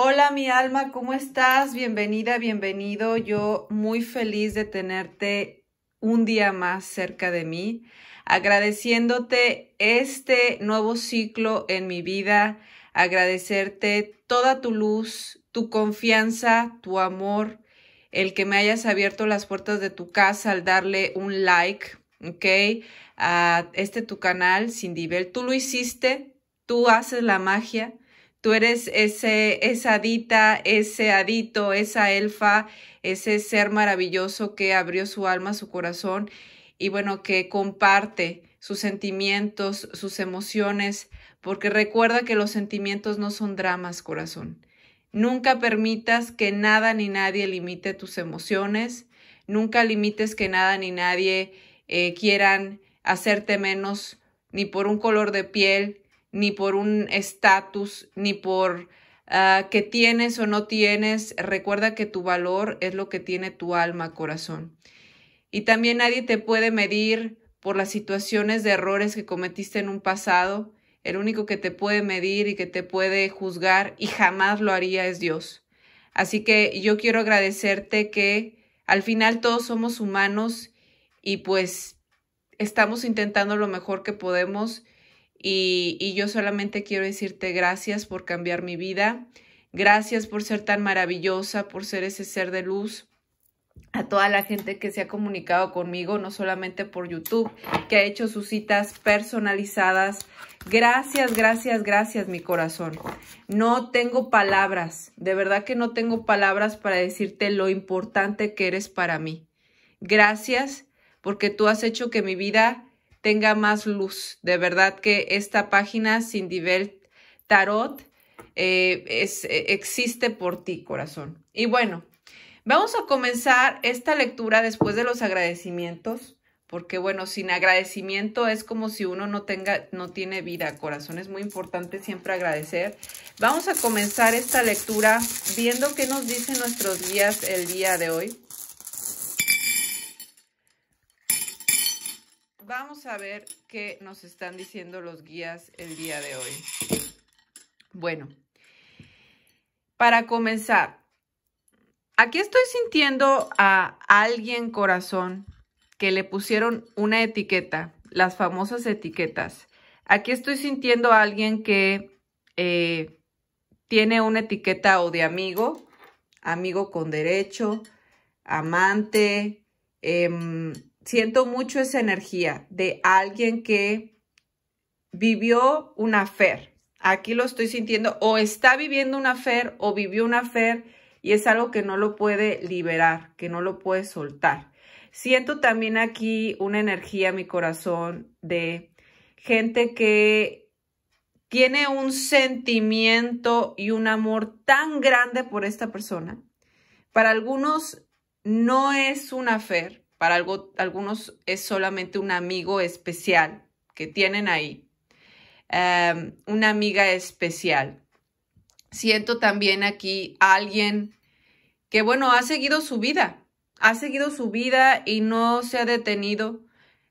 Hola mi alma, ¿cómo estás? Bienvenida, bienvenido. Yo muy feliz de tenerte un día más cerca de mí, agradeciéndote este nuevo ciclo en mi vida, agradecerte toda tu luz, tu confianza, tu amor, el que me hayas abierto las puertas de tu casa al darle un like, ¿ok? A este tu canal, Bell. Tú lo hiciste, tú haces la magia Tú eres ese, esa adita, ese adito, esa elfa, ese ser maravilloso que abrió su alma, su corazón y bueno, que comparte sus sentimientos, sus emociones, porque recuerda que los sentimientos no son dramas, corazón. Nunca permitas que nada ni nadie limite tus emociones, nunca limites que nada ni nadie eh, quieran hacerte menos ni por un color de piel, ni por un estatus, ni por ah, que tienes o no tienes. Recuerda que tu valor es lo que tiene tu alma, corazón. Y también nadie te puede medir por las situaciones de errores que cometiste en un pasado. El único que te puede medir y que te puede juzgar y jamás lo haría es Dios. Así que yo quiero agradecerte que al final todos somos humanos y pues estamos intentando lo mejor que podemos. Y, yo solamente quiero decirte gracias por cambiar mi vida. Gracias por ser tan maravillosa, por ser ese ser de luz, a toda la gente que se ha comunicado conmigo, no solamente por YouTube, que ha hecho sus citas personalizadas. Gracias, gracias, gracias, mi corazón. No tengo palabras, de verdad que no tengo palabras para decirte lo importante que eres para mí. Gracias porque tú has hecho que mi vida tenga más luz. De verdad que esta página Cindy Tarot eh, es, eh, existe por ti, corazón. Y bueno, vamos a comenzar esta lectura después de los agradecimientos. Porque bueno, sin agradecimiento es como si uno no tenga, no tiene vida, corazón. Es muy importante siempre agradecer. Vamos a comenzar esta lectura viendo qué nos dicen nuestros días el día de hoy. vamos a ver qué nos están diciendo los guías el día de hoy. Bueno, para comenzar, aquí estoy sintiendo a alguien corazón que le pusieron una etiqueta, las famosas etiquetas. Aquí estoy sintiendo a alguien que eh, tiene una etiqueta o de amigo, amigo con derecho, amante, em, siento mucho esa energía de alguien que vivió una fer. Aquí lo estoy sintiendo, o está viviendo una fer, o vivió una fer, y es algo que no lo puede liberar, que no lo puede soltar. Siento también aquí una energía, mi corazón, de gente que tiene un sentimiento y un amor tan grande por esta persona. Para algunos no es una fer, para algo, algunos es solamente un amigo especial que tienen ahí, em, una amiga especial. Siento también aquí alguien que, bueno, ha seguido su vida, ha seguido su vida y no se ha detenido.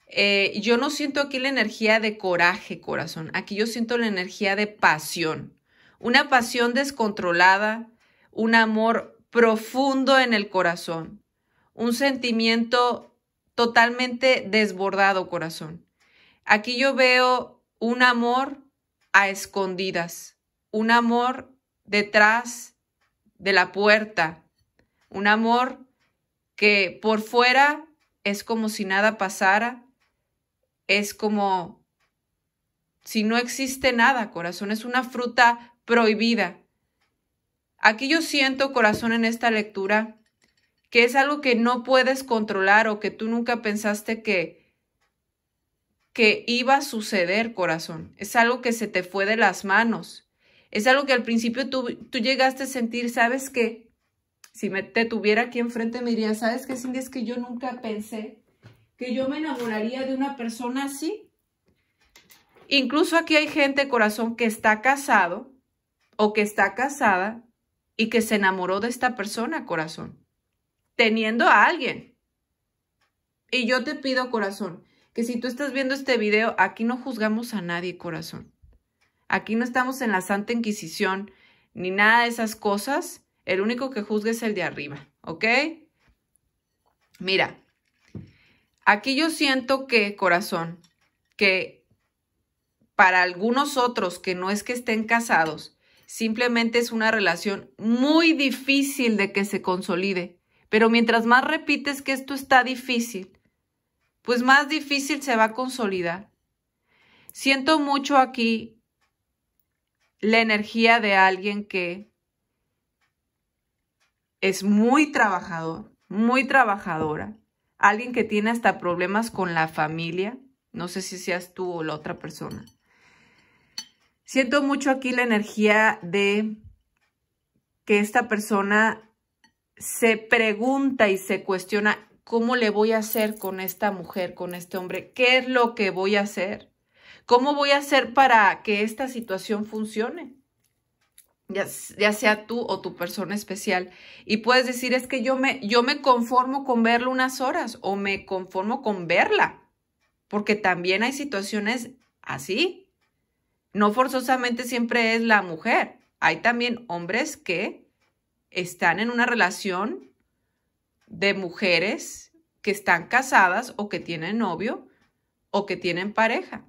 Eh, yo no siento aquí la energía de coraje, corazón. Aquí yo siento la energía de pasión. Una pasión descontrolada, un amor profundo en el corazón un sentimiento totalmente desbordado, corazón. Aquí yo veo un amor a escondidas, un amor detrás de la puerta, un amor que por fuera es como si nada pasara, es como si no existe nada, corazón, es una fruta prohibida. Aquí yo siento, corazón, en esta lectura, que es algo que no puedes controlar o que tú nunca pensaste que, que iba a suceder, corazón. Es algo que se te fue de las manos. Es algo que al principio tú, tú llegaste a sentir, ¿sabes qué? Si me, te tuviera aquí enfrente me diría, ¿sabes qué, Cindy? Es que yo nunca pensé que yo me enamoraría de una persona así. Incluso aquí hay gente, corazón, que está casado o que está casada y que se enamoró de esta persona, corazón teniendo a alguien. Y yo te pido, corazón, que si tú estás viendo este video, aquí no juzgamos a nadie, corazón. Aquí no estamos en la Santa Inquisición ni nada de esas cosas. El único que juzga es el de arriba, ¿ok? Mira, aquí yo siento que, corazón, que para algunos otros que no es que estén casados, simplemente es una relación muy difícil de que se consolide pero mientras más repites que esto está difícil, pues más difícil se va a consolidar. Siento mucho aquí la energía de alguien que es muy trabajador, muy trabajadora, alguien que tiene hasta problemas con la familia, no sé si seas tú o la otra persona. Siento mucho aquí la energía de que esta persona se pregunta y se cuestiona, ¿cómo le voy a hacer con esta mujer, con este hombre? ¿Qué es lo que voy a hacer? ¿Cómo voy a hacer para que esta situación funcione? Ya, sea tú o tu persona especial. Y puedes decir, es que yo me, yo me conformo con verlo unas horas o me conformo con verla, porque también hay situaciones así. No forzosamente siempre es la mujer. Hay también hombres que están en una relación de mujeres que están casadas o que tienen novio o que tienen pareja.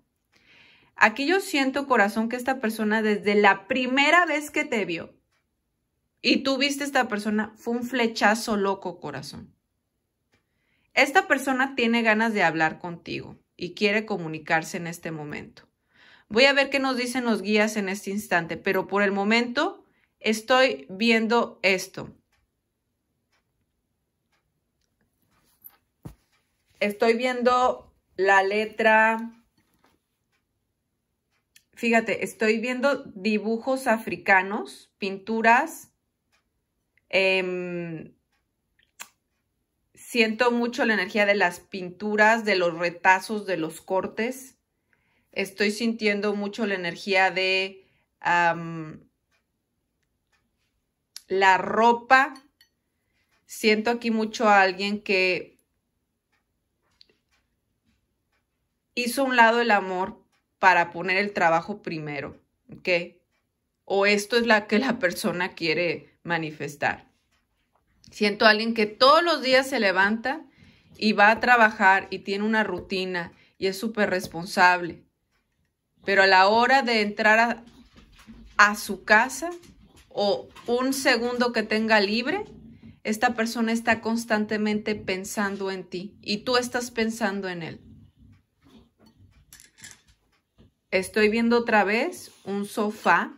Aquí yo siento, corazón, que esta persona desde la primera vez que te vio y tú viste a esta persona, fue un flechazo loco, corazón. Esta persona tiene ganas de hablar contigo y quiere comunicarse en este momento. Voy a ver qué nos dicen los guías en este instante, pero por el momento estoy viendo esto. Estoy viendo la letra, fíjate, estoy viendo dibujos africanos, pinturas. Em, siento mucho la energía de las pinturas, de los retazos, de los cortes. Estoy sintiendo mucho la energía de la ropa. Siento aquí mucho a alguien que hizo un lado el amor para poner el trabajo primero, ¿ok? O esto es la que la persona quiere manifestar. Siento a alguien que todos los días se levanta y va a trabajar y tiene una rutina y es súper responsable. Pero a la hora de entrar a su casa, o un segundo que tenga libre, esta persona está constantemente pensando en ti y tú estás pensando en él. Estoy viendo otra vez un sofá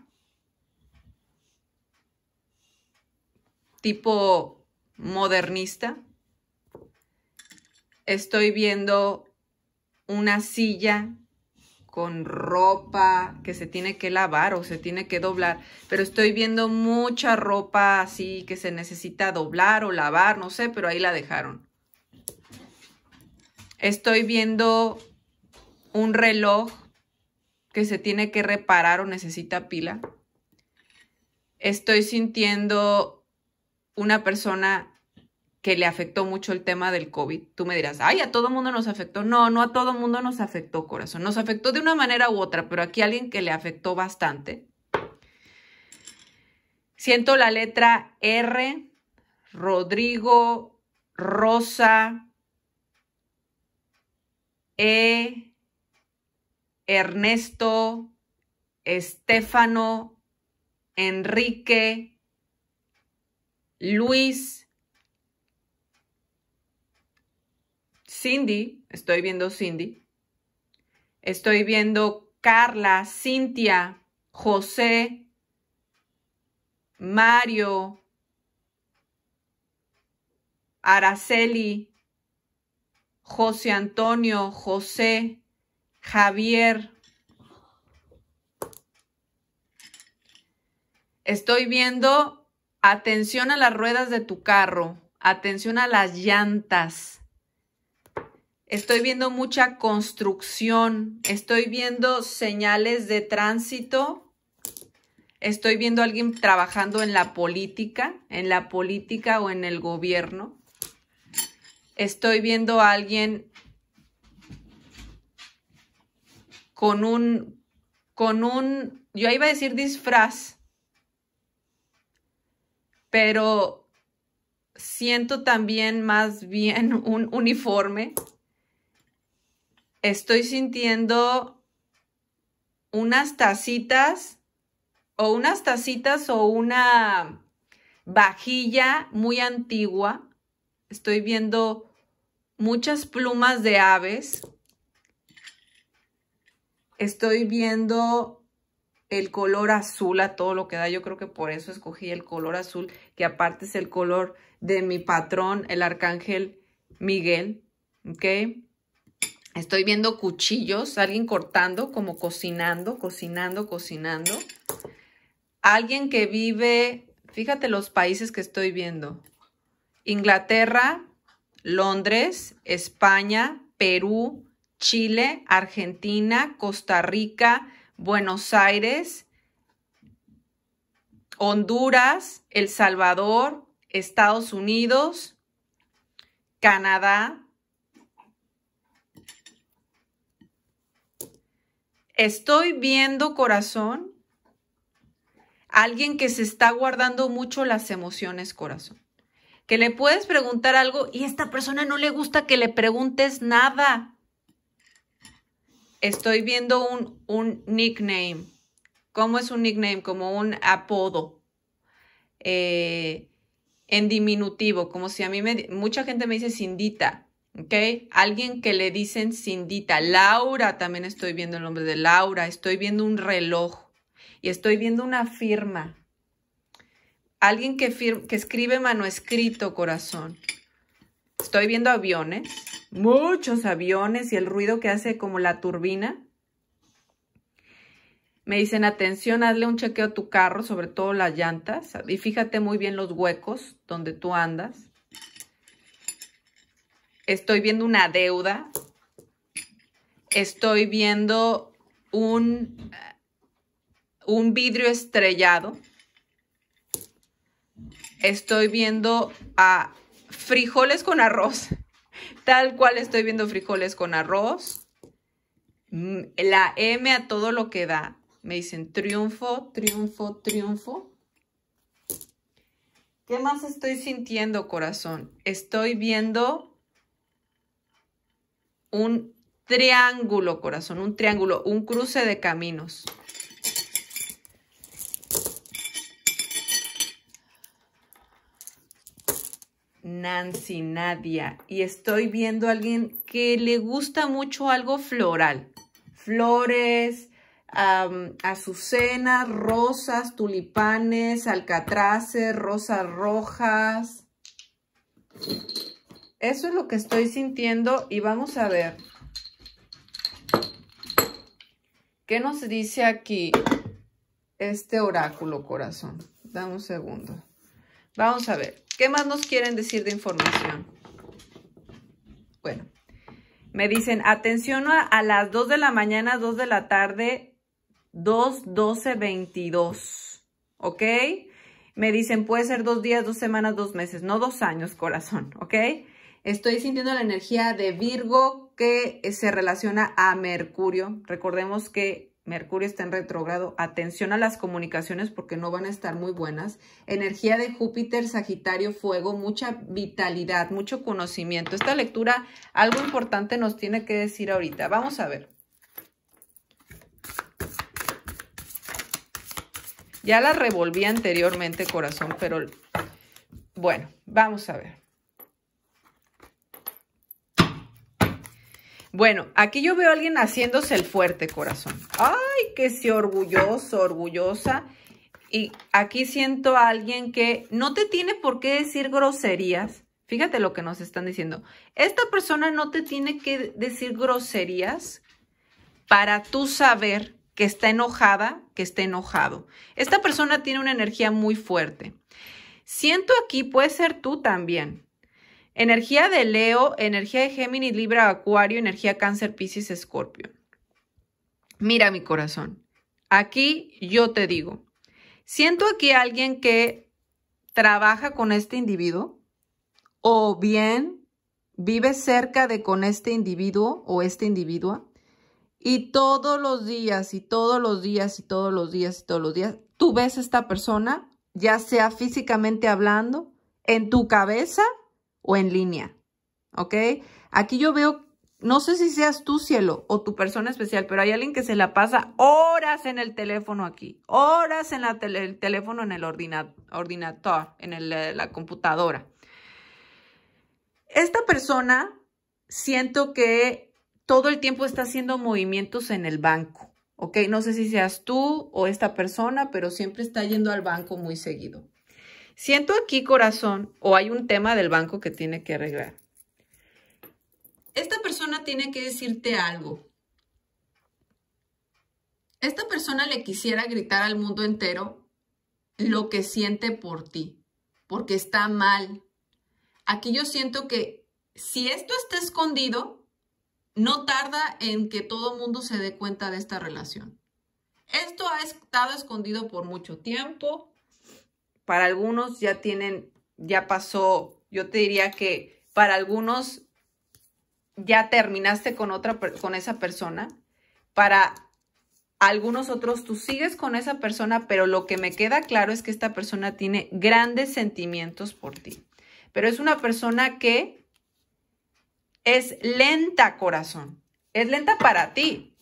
tipo modernista. Estoy viendo una silla con ropa que se tiene que lavar o se tiene que doblar, pero estoy viendo mucha ropa así que se necesita doblar o lavar, no sé, pero ahí la dejaron. Estoy viendo un reloj que se tiene que reparar o necesita pila. Estoy sintiendo una persona que le afectó mucho el tema del COVID. Tú me dirás, ay, a todo mundo nos afectó. No, no a todo mundo nos afectó, corazón. Nos afectó de una manera u otra, pero aquí alguien que le afectó bastante. Siento la letra R, Rodrigo, Rosa, E, Ernesto, Estefano, Enrique, Luis, Cindy, estoy viendo Cindy. Estoy viendo Carla, Cintia, José, Mario, Araceli, José Antonio, José, Javier. Estoy viendo atención a las ruedas de tu carro, atención a las llantas Estoy viendo mucha construcción. Estoy viendo señales de tránsito. Estoy viendo a alguien trabajando en la política, en la política o en el gobierno. Estoy viendo a alguien con un, con un, yo iba a decir disfraz, pero siento también más bien un uniforme estoy sintiendo unas tacitas o unas tacitas o una vajilla muy antigua. Estoy viendo muchas plumas de aves. Estoy viendo el color azul a todo lo que da. Yo creo que por eso escogí el color azul, que aparte es el color de mi patrón, el arcángel Miguel. ¿Ok? Estoy viendo cuchillos, alguien cortando, como cocinando, cocinando, cocinando. Alguien que vive, fíjate los países que estoy viendo. Inglaterra, Londres, España, Perú, Chile, Argentina, Costa Rica, Buenos Aires, Honduras, El Salvador, Estados Unidos, Canadá, Estoy viendo corazón. Alguien que se está guardando mucho las emociones, corazón. Que le puedes preguntar algo y a esta persona no le gusta que le preguntes nada. Estoy viendo un, un nickname. ¿Cómo es un nickname? Como un apodo. Eh, en diminutivo, como si a mí me... Mucha gente me dice Cindita. Alguien que le dicen Cindita, Laura, también estoy viendo el nombre de Laura, estoy viendo un reloj y estoy viendo una firma. Alguien que, que escribe manuscrito, corazón. Estoy viendo aviones, muchos aviones y el ruido que hace como la turbina. Me dicen, atención, hazle un chequeo a tu carro, sobre todo las llantas, y fíjate muy bien los huecos donde tú andas estoy viendo una deuda, estoy viendo un, un vidrio estrellado, estoy viendo a frijoles con arroz, tal cual estoy viendo frijoles con arroz, mm, la M a todo lo que da. Me dicen triunfo, triunfo, triunfo. ¿Qué más estoy sintiendo, corazón? Estoy viendo un triángulo, corazón, un triángulo, un cruce de caminos. Nancy, Nadia. Y estoy viendo a alguien que le gusta mucho algo floral. Flores, azucenas, rosas, tulipanes, alcatraces, rosas rojas. Eso es lo que estoy sintiendo y vamos a ver. ¿Qué nos dice aquí este oráculo, corazón? Dame un segundo. Vamos a ver. ¿Qué más nos quieren decir de información? Bueno, me dicen, atención a, las 2 de la mañana, 2 de la tarde, 2, 12, 22. ¿Ok? Me dicen, puede ser dos días, dos semanas, dos meses, no dos años, corazón, ¿ok? Estoy sintiendo la energía de Virgo que se relaciona a Mercurio. Recordemos que Mercurio está en retrogrado. Atención a las comunicaciones porque no van a estar muy buenas. Energía de Júpiter, Sagitario, Fuego, mucha vitalidad, mucho conocimiento. Esta lectura algo importante nos tiene que decir ahorita. Vamos a ver. Ya la revolví anteriormente, corazón, pero bueno, vamos a ver. Bueno, aquí yo veo a alguien haciéndose el fuerte, corazón. Ay, que sí, orgulloso, orgullosa. Y aquí siento a alguien que no te tiene por qué decir groserías. Fíjate lo que nos están diciendo. Esta persona no te tiene que decir groserías para tú saber que está enojada, que está enojado. Esta persona tiene una energía muy fuerte. Siento aquí, puede ser tú también, Energía de Leo, energía de Géminis, Libra, Acuario, energía Cáncer, Pisces, Escorpio. Mira mi corazón, aquí yo te digo, siento aquí a alguien que trabaja con este individuo o bien vive cerca de con este individuo o este individua y todos los días y todos los días y todos los días y todos los días tú ves a esta persona, ya sea físicamente hablando, en tu cabeza en línea, ¿ok? Aquí yo veo, no sé si seas tú, cielo, o tu persona especial, pero hay alguien que se la pasa horas en el teléfono aquí, horas en la tele, el teléfono en el ordenador, en eh, la computadora. Esta persona siento que todo el tiempo está haciendo movimientos en el banco. ¿ok? No sé si seas tú o esta persona, pero siempre está yendo al banco muy seguido. Siento aquí corazón o hay un tema del banco que tiene que arreglar. Esta persona tiene que decirte algo. Esta persona le quisiera gritar al mundo entero lo que siente por ti, porque está mal. Aquí yo siento que si esto está escondido, no tarda en que todo el mundo se dé cuenta de esta relación. Esto ha estado escondido por mucho tiempo, para algunos ya tienen, ya pasó, yo te diría que para algunos ya terminaste con, otra, con esa persona, para algunos otros tú sigues con esa persona, pero lo que me queda claro es que esta persona tiene grandes sentimientos por ti. Pero es una persona que es lenta, corazón. Es lenta para ti.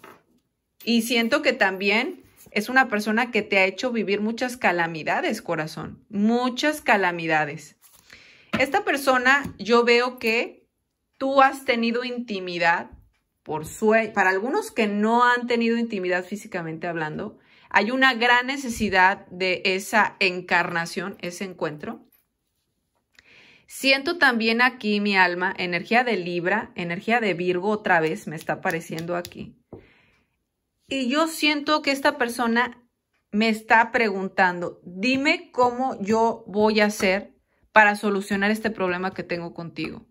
Y siento que también es una persona que te ha hecho vivir muchas calamidades, corazón, muchas calamidades. Esta persona yo veo que tú has tenido intimidad por sueño. Para algunos que no han tenido intimidad físicamente hablando, hay una gran necesidad de esa encarnación, ese encuentro. Siento también aquí mi alma, energía de Libra, energía de Virgo otra vez me está apareciendo aquí y yo siento que esta persona me está preguntando, dime cómo yo voy a hacer para solucionar este problema que tengo contigo.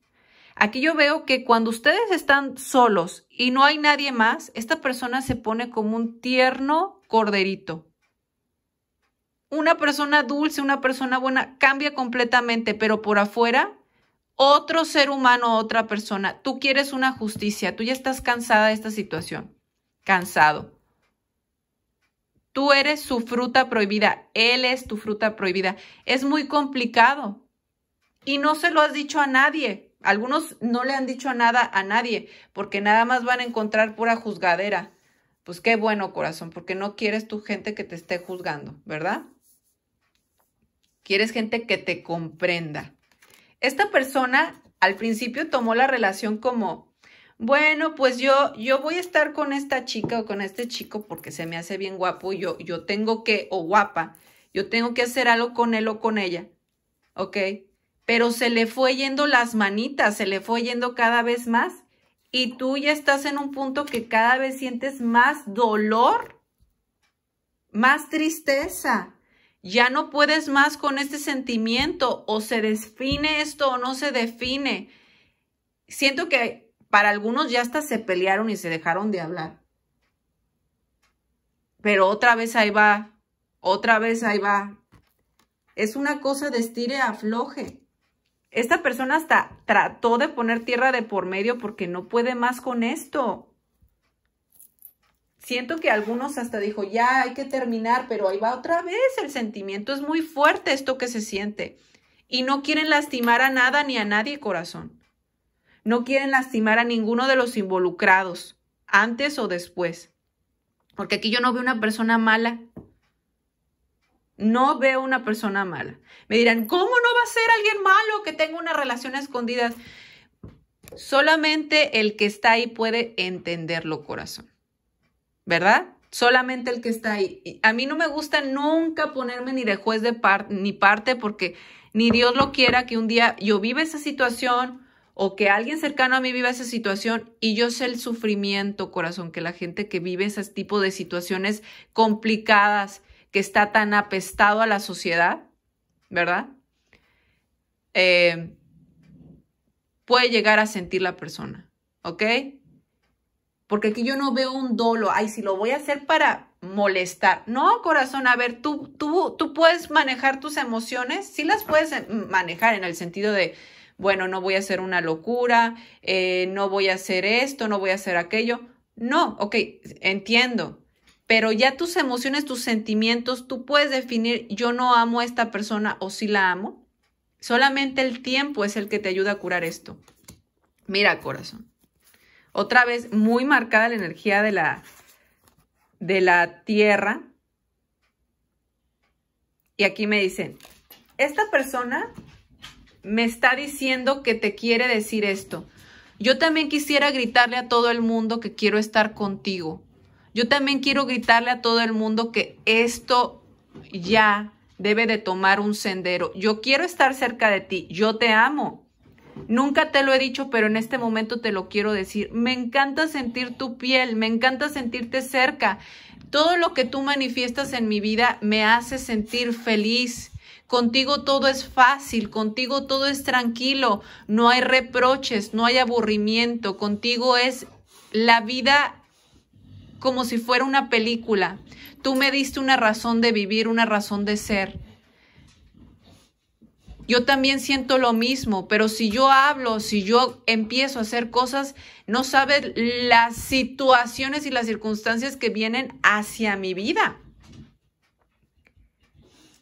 Aquí yo veo que cuando ustedes están solos y no hay nadie más, esta persona se pone como un tierno corderito. Una persona dulce, una persona buena, cambia completamente, pero por afuera, otro ser humano, otra persona. Tú quieres una justicia, tú ya estás cansada de esta situación, cansado. Tú eres su fruta prohibida, Él es tu fruta prohibida. Es muy complicado y no se lo has dicho a nadie. Algunos no le han dicho nada a nadie porque nada más van a encontrar pura juzgadera. Pues qué bueno corazón, porque no quieres tu gente que te esté juzgando, ¿verdad? Quieres gente que te comprenda. Esta persona al principio tomó la relación como bueno, pues yo, yo voy a estar con esta chica o con este chico porque se me hace bien guapo, yo, yo tengo que, o guapa, yo tengo que hacer algo con él o con ella, ¿ok? Pero se le fue yendo las manitas, se le fue yendo cada vez más y tú ya estás en un punto que cada vez sientes más dolor, más tristeza. Ya no puedes más con este sentimiento o se define esto o no se define. Siento que para algunos ya hasta se pelearon y se dejaron de hablar. Pero otra vez ahí va, otra vez ahí va. Es una cosa de estire afloje. Esta persona hasta trató de poner tierra de por medio porque no puede más con esto. Siento que algunos hasta dijo, ya hay que terminar, pero ahí va otra vez el sentimiento. Es muy fuerte esto que se siente. Y no quieren lastimar a nada ni a nadie, corazón. No quieren lastimar a ninguno de los involucrados, antes o después. Porque aquí yo no veo una persona mala. No veo una persona mala. Me dirán, ¿cómo no va a ser alguien malo que tenga una relación escondida? Solamente el que está ahí puede entenderlo, corazón. ¿Verdad? Solamente el que está ahí. A mí no me gusta nunca ponerme ni de juez de parte ni parte porque ni Dios lo quiera que un día yo viva esa situación o que alguien cercano a mí viva esa situación y yo sé el sufrimiento, corazón, que la gente que vive ese tipo de situaciones complicadas, que está tan apestado a la sociedad, ¿verdad? Eh, puede llegar a sentir la persona, ¿ok? Porque aquí yo no veo un dolo, ay, si lo voy a hacer para molestar. No, corazón, a ver, tú, tú, tú puedes manejar tus emociones, sí las puedes mm, manejar en el sentido de, bueno, no voy a hacer una locura, eh, no voy a hacer esto, no voy a hacer aquello. No, ok, entiendo, pero ya tus emociones, tus sentimientos, tú puedes definir, yo no amo a esta persona o sí la amo. Solamente el tiempo es el que te ayuda a curar esto. Mira, corazón. Otra vez, muy marcada la energía de la, de la tierra. Y aquí me dicen, esta persona me está diciendo que te quiere decir esto. Yo también quisiera gritarle a todo el mundo que quiero estar contigo. Yo también quiero gritarle a todo el mundo que esto ya debe de tomar un sendero. Yo quiero estar cerca de ti. Yo te amo. Nunca te lo he dicho, pero en este momento te lo quiero decir. Me encanta sentir tu piel, me encanta sentirte cerca. Todo lo que tú manifiestas en mi vida me hace sentir feliz. Contigo todo es fácil, contigo todo es tranquilo, no hay reproches, no hay aburrimiento, contigo es la vida como si fuera una película. Tú me diste una razón de vivir, una razón de ser. Yo también siento lo mismo, pero si yo hablo, si yo empiezo a hacer cosas, no sabes las situaciones y las circunstancias que vienen hacia mi vida.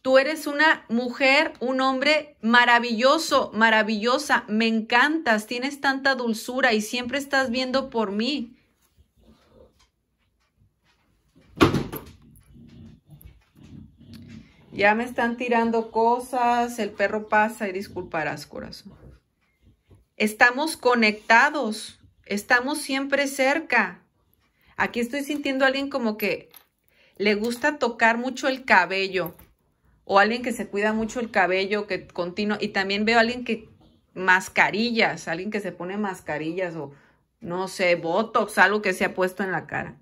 Tú eres una mujer, un hombre maravilloso, maravillosa. Me encantas, tienes tanta dulzura y siempre estás viendo por mí. Ya me están tirando cosas, el perro pasa y disculparás, corazón. Estamos conectados, estamos siempre cerca. Aquí estoy sintiendo a alguien como que le gusta tocar mucho el cabello o alguien que se cuida mucho el cabello, que continúa, y también veo a alguien que mascarillas, alguien que se pone mascarillas o no sé, botox, algo que se ha puesto en la cara.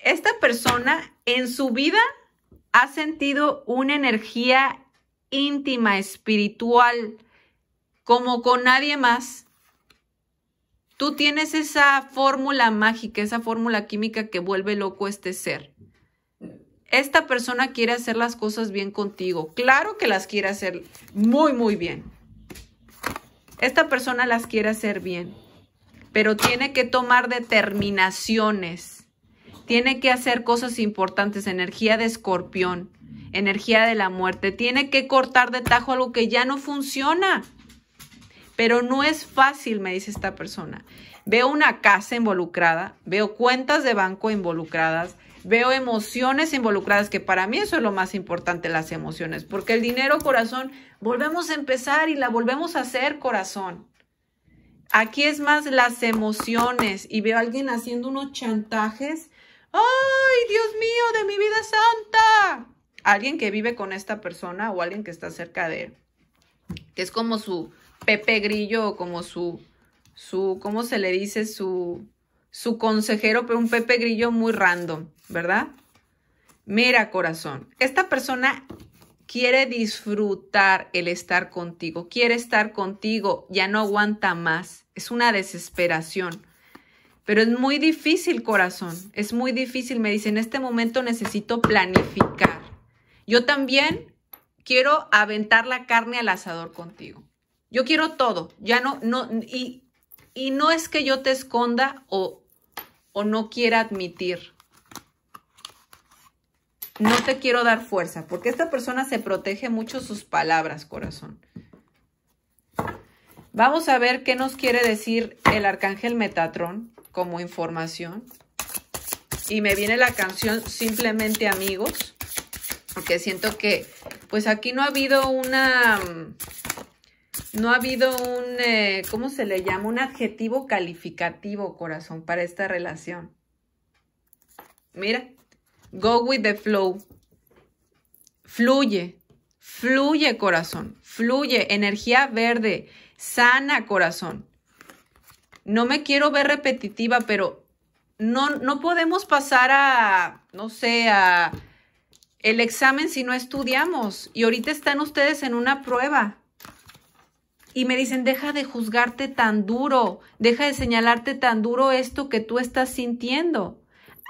Esta persona en su vida ha sentido una energía íntima, espiritual, como con nadie más. Tú tienes esa fórmula mágica, esa fórmula química que vuelve loco este ser esta persona quiere hacer las cosas bien contigo. Claro que las quiere hacer muy, muy bien. Esta persona las quiere hacer bien, pero tiene que tomar determinaciones. Tiene que hacer cosas importantes, energía de escorpión, energía de la muerte. Tiene que cortar de tajo algo que ya no funciona. Pero no es fácil, me dice esta persona. Veo una casa involucrada, veo cuentas de banco involucradas, veo emociones involucradas, que para mí eso es lo más importante, las emociones, porque el dinero, corazón, volvemos a empezar y la volvemos a hacer, corazón. Aquí es más las emociones y veo a alguien haciendo unos chantajes. ¡Ay, Dios mío, de mi vida santa! Alguien que vive con esta persona o alguien que está cerca de él, que es como su Pepe Grillo o como su, su, ¿cómo se le dice? Su, su consejero, pero un Pepe Grillo muy random. ¿verdad? Mira, corazón, esta persona quiere disfrutar el estar contigo, quiere estar contigo, ya no aguanta más, es una desesperación. Pero es muy difícil, corazón, es muy difícil. Me dice, en este momento necesito planificar. Yo también quiero aventar la carne al asador contigo. Yo quiero todo, ya no, no, y, y no es que yo te esconda o, o no quiera admitir no te quiero dar fuerza, porque esta persona se protege mucho sus palabras, corazón. Vamos a ver qué nos quiere decir el arcángel Metatrón como información. Y me viene la canción Simplemente Amigos, porque siento que pues aquí no ha habido una... Mm, no ha habido un, eh, ¿cómo se le llama? Un adjetivo calificativo, corazón, para esta relación. Mira, Go with the flow. Fluye, fluye corazón, fluye energía verde, sana corazón. No me quiero ver repetitiva, pero no, no podemos pasar a, no sé, a el examen si no estudiamos. Y ahorita están ustedes en una prueba. Y me dicen, deja de juzgarte tan duro, deja de señalarte tan duro esto que tú estás sintiendo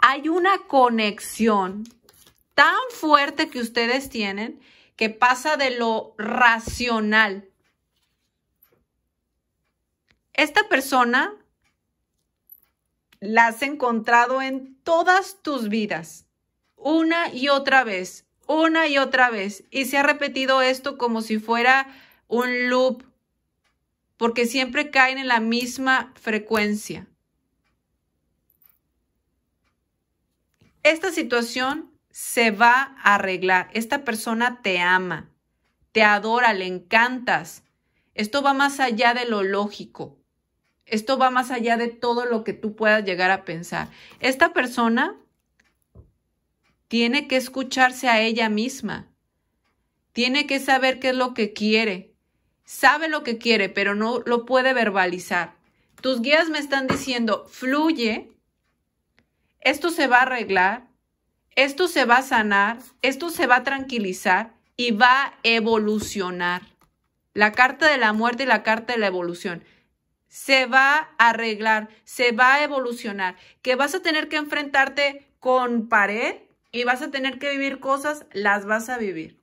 hay una conexión tan fuerte que ustedes tienen que pasa de lo racional. Esta persona la has encontrado en todas tus vidas, una y otra vez, una y otra vez, y se ha repetido esto como si fuera un loop, porque siempre caen en la misma frecuencia. esta situación se va a arreglar. Esta persona te ama, te adora, le encantas. Esto va más allá de lo lógico. Esto va más allá de todo lo que tú puedas llegar a pensar. Esta persona tiene que escucharse a ella misma. Tiene que saber qué es lo que quiere. Sabe lo que quiere, pero no lo puede verbalizar. Tus guías me están diciendo, fluye esto se va a arreglar, esto se va a sanar, esto se va a tranquilizar y va a evolucionar. La carta de la muerte y la carta de la evolución. Se va a arreglar, se va a evolucionar, que vas a tener que enfrentarte con pared y vas a tener que vivir cosas, las vas a vivir.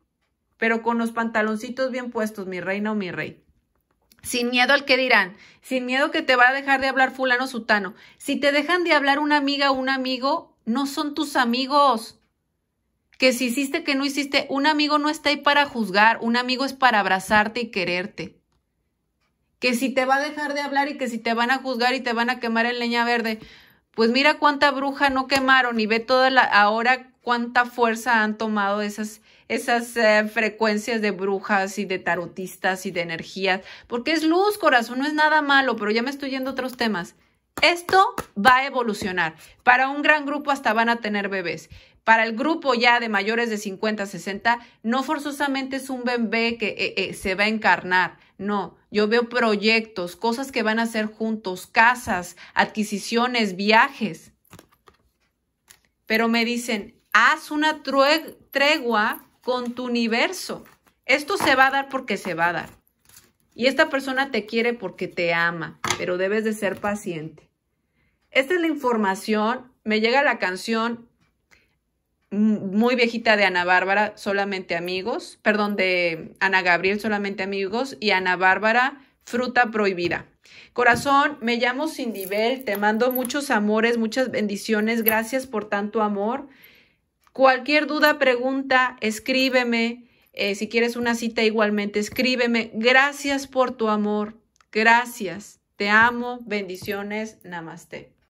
Pero con los pantaloncitos bien puestos, mi reina o mi rey sin miedo al que dirán, sin miedo que te va a dejar de hablar fulano sutano. Si te dejan de hablar una amiga o un amigo, no son tus amigos. Que si hiciste, que no hiciste, un amigo no está ahí para juzgar, un amigo es para abrazarte y quererte. Que si te va a dejar de hablar y que si te van a juzgar y te van a quemar en leña verde, pues mira cuánta bruja no quemaron y ve toda la, ahora cuánta fuerza han tomado esas, esas eh, frecuencias de brujas y de tarotistas y de energías, porque es luz, corazón, no es nada malo, pero ya me estoy yendo a otros temas. Esto va a evolucionar. Para un gran grupo hasta van a tener bebés. Para el grupo ya de mayores de 50, 60, no forzosamente es un bebé que eh, eh, se va a encarnar. No, yo veo proyectos, cosas que van a hacer juntos, casas, adquisiciones, viajes. Pero me dicen, haz una tregua con tu universo. Esto se va a dar porque se va a dar. Y esta persona te quiere porque te ama, pero debes de ser paciente. Esta es la información. Me llega la canción mm, muy viejita de Ana Bárbara, solamente amigos, perdón, de Ana Gabriel, solamente amigos, y Ana Bárbara, fruta prohibida. Corazón, me llamo Sindivel, te mando muchos amores, muchas bendiciones, gracias por tanto amor. Cualquier duda, pregunta, escríbeme. Eh, si quieres una cita igualmente, escríbeme. Gracias por tu amor. Gracias. Te amo. Bendiciones. Namaste.